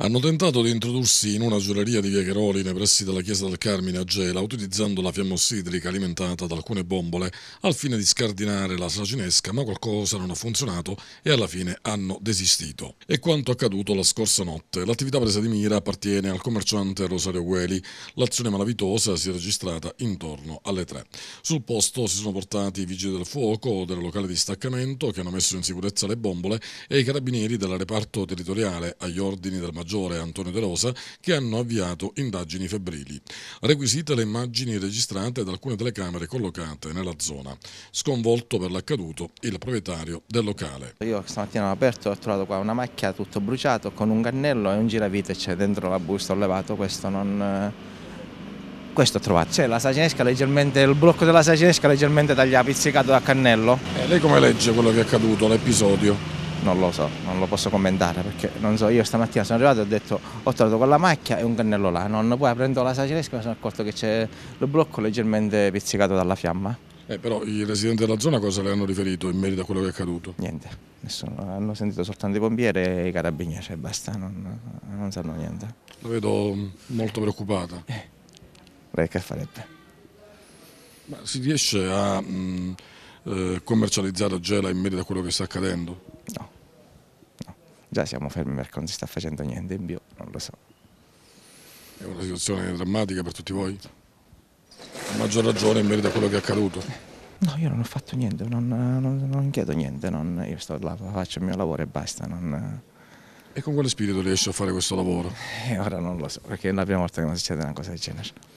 hanno tentato di introdursi in una giureria di via Cheroli nei pressi della chiesa del Carmine a Gela utilizzando la fiamma ossidrica alimentata da alcune bombole al fine di scardinare la saginesca ma qualcosa non ha funzionato e alla fine hanno desistito. E quanto accaduto la scorsa notte. L'attività presa di mira appartiene al commerciante Rosario Gueli. L'azione malavitosa si è registrata intorno alle 3. Sul posto si sono portati i vigili del fuoco del locale di staccamento che hanno messo in sicurezza le bombole e i carabinieri del reparto territoriale agli ordini del maggiore maggiore Antonio De Rosa che hanno avviato indagini febbrili. Requisite le immagini registrate da alcune telecamere collocate nella zona. Sconvolto per l'accaduto il proprietario del locale. Io stamattina ho aperto e ho trovato qua una macchia tutto bruciato con un cannello e un giravite c'è dentro la busta, ho levato questo non eh, questo ho trovato. C'è la saginesca leggermente, il blocco della saginesca leggermente tagliato, pizzicato da cannello. E eh, lei come legge quello che è accaduto, l'episodio? non lo so, non lo posso commentare perché non so, io stamattina sono arrivato e ho detto ho trovato quella macchia e un cannello là, non, poi aprendo la saceresca mi sono accorto che c'è lo blocco leggermente pizzicato dalla fiamma. Eh, però i residenti della zona cosa le hanno riferito in merito a quello che è accaduto? Niente, nessuno, hanno sentito soltanto i pompieri e i carabinieri, cioè basta, non, non sanno niente. La vedo mm, molto preoccupata. Eh, lei che farebbe? Ma si riesce a mh, mm, eh, commercializzare Gela in merito a quello che sta accadendo? già siamo fermi perché non si sta facendo niente in più, non lo so. È una situazione drammatica per tutti voi? A maggior ragione in merito a quello che è accaduto. No, io non ho fatto niente, non, non, non chiedo niente, non, io sto là, faccio il mio lavoro e basta. Non... E con quale spirito riesci a fare questo lavoro? Eh, ora non lo so, perché è la prima volta che mi succede una cosa del genere.